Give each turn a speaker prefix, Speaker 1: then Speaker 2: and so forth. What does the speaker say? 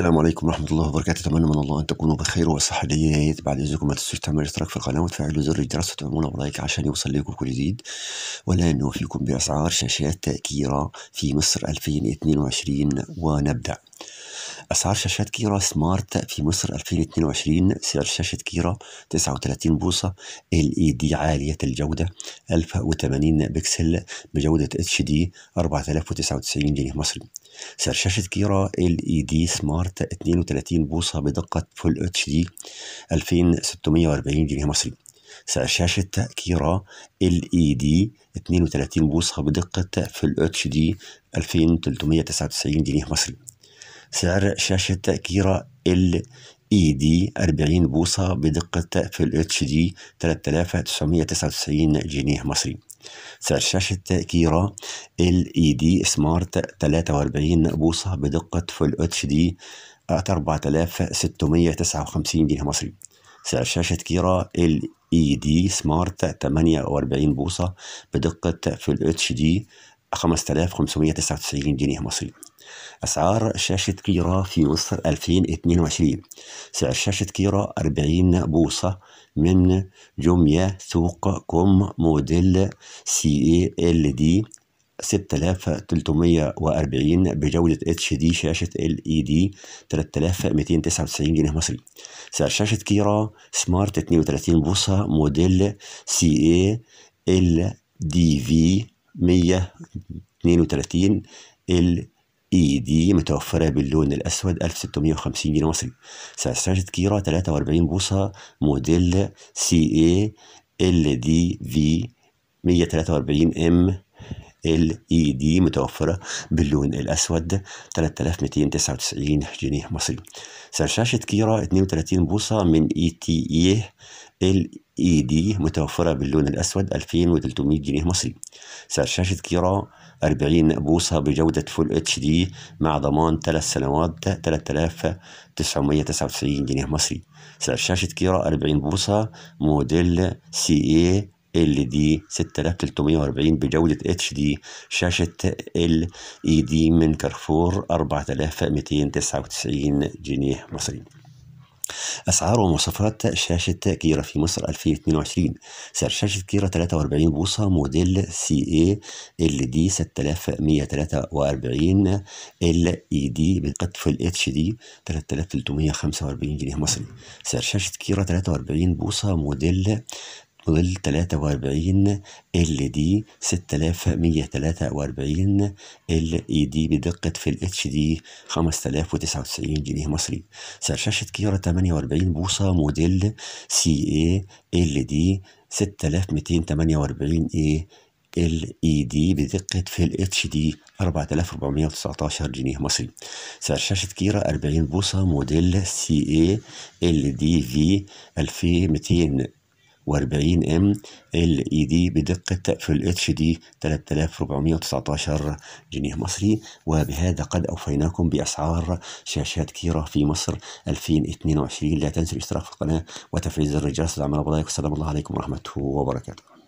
Speaker 1: السلام عليكم ورحمة الله وبركاته أتمنى من الله أن تكونوا بخير وصحة جيدة بعد إذنكم ما تنسوش تعملوا اشتراك في القناة وتفعلوا زر الجرس وتعملوا لايك عشان يوصل لكم كل جديد ولا نوفيكم بأسعار شاشات تأكيرة في مصر 2022 ونبدأ أسعار شاشات كيرا سمارت في مصر 2022 سعر شاشة كيرا 39 بوصة ال اي دي عالية الجودة 1080 بكسل بجودة اتش دي 4099 جنيه مصري سعر شاشة كيرا LED سمارت 32 بوصة بدقة فول اتش دي 2640 جنيه مصري سعر شاشة كيرا LED 32 بوصة بدقة فول اتش دي 2399 جنيه مصري سعر شاشة كيرا ال اي دي 40 بوصة بدقة فول اتش دي 3999 جنيه مصري سعر شاشة كيرا ال اي دي سمارت 43 بوصة بدقة فول اتش دي 4659 جنيه مصري سعر شاشة كيرا ال اي دي سمارت 48 بوصة بدقة فول اتش دي 5599 جنيه مصري أسعار شاشة كيرا في مصر 2022 سعر شاشة كيرا 40 بوصة من جوميا سوق كوم موديل سي اي ال دي 6340 بجودة اتش دي شاشة ال اي دي 3299 جنيه مصري سعر شاشة كيرا سمارت 32 بوصة موديل سي اي ال دي في 132 ال اي دي متوفرة باللون الأسود 1650 جنيه مصري سعة كيرا 43 بوصة موديل سي اي ال دي في 143 ام ال اي دي متوفرة باللون الأسود 3299 جنيه مصري سعر شاشة كيرا 32 بوصة من اي تي اي ال اي دي متوفرة باللون الأسود 2300 جنيه مصري سعر شاشة كيرا 40 بوصة بجودة فول اتش دي مع ضمان 3 سنوات 3999 جنيه مصري سعر شاشة كيرا 40 بوصة موديل سي اي ال دي 6340 بجودة اتش دي شاشة ال اي دي من كارفور 4299 جنيه مصري أسعار ومواصفات شاشة كيرا في مصر 2022 سعر شاشة كيرا 43 بوصة موديل سي اي ال دي 6143 ال اي دي فل اتش دي 3345 جنيه مصري سعر شاشة كيرا 43 بوصة موديل ظل 43 ال دي 6143 ال اي دي بدقة في الاتش دي 5099 جنيه مصري سعر شاشة كيرا 48 بوصة موديل سي اي ال دي 6248 اي ال اي دي بدقة في الاتش دي 4419 جنيه مصري سعر شاشة كيرا 40 بوصة موديل سي اي ال دي في 2200 وأربعين ام ال اي دي بدقة في ال اتش دي 3419 جنيه مصري وبهذا قد أوفيناكم بأسعار شاشات كيرة في مصر 2022 لا تنسوا الاشتراك في القناة وتفعيل زر الجرس لعمل ابو السلام الله عليكم ورحمة وبركاته